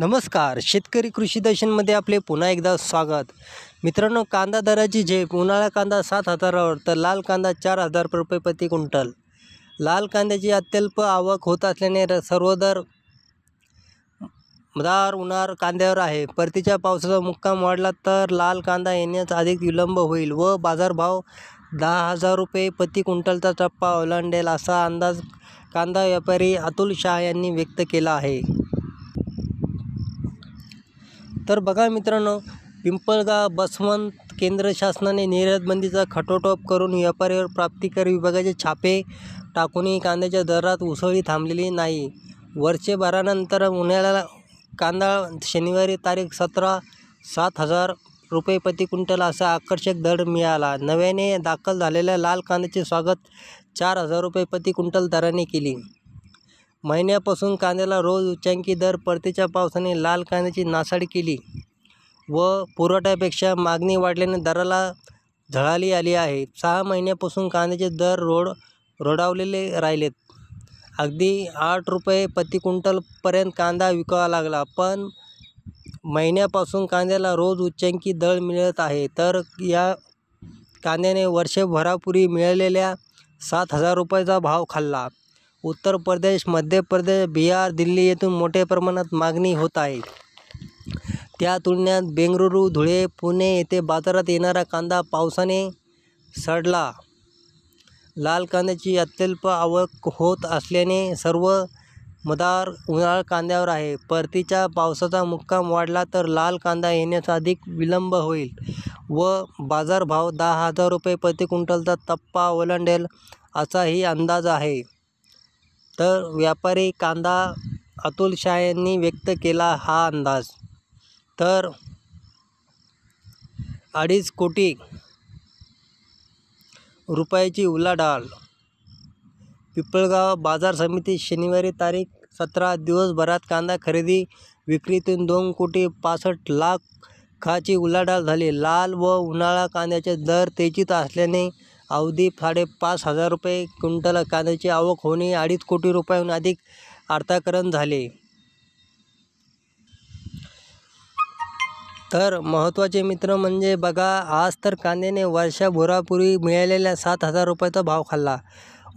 नमस्कार शेतकरी कृषी दर्शनमध्ये आपले पुन्हा एकदा स्वागत मित्रांनो कांदा दराची झेप उन्हाळा कांदा सात हजारावर तर लाल कांदा चार हजार रुपये प्रति क्विंटल लाल कांद्याची अत्यल्प आवक होत असल्याने सर्व दर दार उन्हाळ कांद्यावर आहे परतीच्या पावसाचा मुक्काम वाढला तर लाल कांदा येण्यास अधिक विलंब होईल व बाजारभाव दहा हजार रुपये प्रति क्विंटलचा टप्पा ओलांडेल असा अंदाज कांदा व्यापारी अतुल शाह यांनी व्यक्त केला आहे तर बघा मित्रांनो पिंपळगाव बसवंत केंद्र शासनाने निर्यातबंदीचा खटोटोप करून व्यापारीवर प्राप्तिकर विभागाचे छापे टाकूनही कांद्याच्या दरात उसळी थांबलेली नाही वर्षभरानंतर उन्हाळ्याला कांदा शनिवारी तारीख सतरा सात हजार रुपये प्रति क्विंटल असा आकर्षक दर मिळाला नव्याने दाखल झालेल्या लाल कांद्याचे स्वागत चार हजार रुपये प्रति क्विंटल दराने केली महिन्यापासून कांद्याला रोज उच्चांकी दर परतीच्या पावसाने लाल कांद्याची नासाडी केली व पुरवठ्यापेक्षा मागणी वाढल्याने दराला झळाली आली आहे सहा महिन्यापासून कांद्याचे दर रोड रोडावलेले राहिलेत अगदी आठ रुपये प्रति क्विंटलपर्यंत कांदा विकावा लागला पण महिन्यापासून कांद्याला रोज उच्चांकी दर मिळत आहे तर या कांद्याने वर्षभरापूर्वी मिळालेल्या सात हजार रुपयाचा भाव खाल्ला उत्तर प्रदेश मध्य प्रदेश बिहार दिल्ली येथून मोठ्या प्रमाणात मागणी होत आहे त्या तुलनेत बेंगळुरू धुळे पुणे येथे बाजारात येणारा कांदा पावसाने सडला लाल कांद्याची अत्यल्प आवक होत असल्याने सर्व मदार उन्हाळ कांद्यावर आहे परतीच्या पावसाचा मुक्काम वाढला तर लाल कांदा येण्याचा अधिक विलंब होईल व बाजारभाव दहा हजार रुपये प्रति क्विंटलचा टप्पा ओलांडेल असाही अंदाज आहे तर व्यापारी कांदा अतुल शाह यांनी व्यक्त केला हा अंदाज तर अडीच कोटी रुपयाची उलाढाल पिपळगाव बाजार समिती शनिवारी तारीख सतरा दिवसभरात कांदा खरेदी विक्रीतून दोन कोटी पासष्ट लाख खाची उलाढाल झाली लाल व उन्हाळा कांद्याचे दर तेजीत असल्याने अवधी साडेपाच हजार रुपये क्विंटल कांद्याची आवक होणे अडीच कोटी रुपयाहून अधिक अर्थाकरण झाले तर महत्त्वाचे मित्र म्हणजे बघा आज तर कांद्याने वर्षभरापूर्वी मिळालेल्या सात हजार रुपयाचा भाव खाल्ला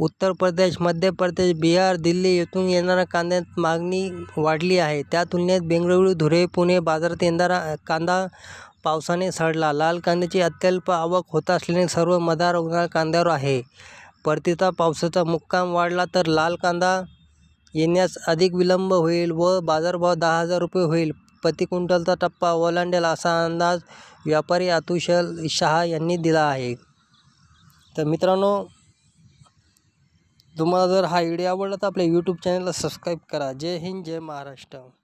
उत्तर प्रदेश मध्य प्रदेश बिहार दिल्ली येथून येणाऱ्या कांद्यात मागणी वाढली आहे त्या तुलनेत बेंगळुरू धुळे पुणे बाजारात येणारा कांदा पावसाने सडला लाल कांद्याची अत्यल्प आवक होत असल्याने सर्व मदार उन्हाळ कांद्यावर आहे परतीचा पावसाचा मुक्काम वाढला तर लाल कांदा येण्यास अधिक विलंब होईल व बाजारभाव दहा हजार रुपये होईल प्रति क्विंटलचा टप्पा ओलांडेल असा अंदाज व्यापारी अतुशल शहा यांनी दिला आहे तर मित्रांनो तुम्हाला जर हा व्हिडिओ आवडला तर आपल्या यूट्यूब चॅनलला सबस्क्राईब करा जय हिंद जय महाराष्ट्र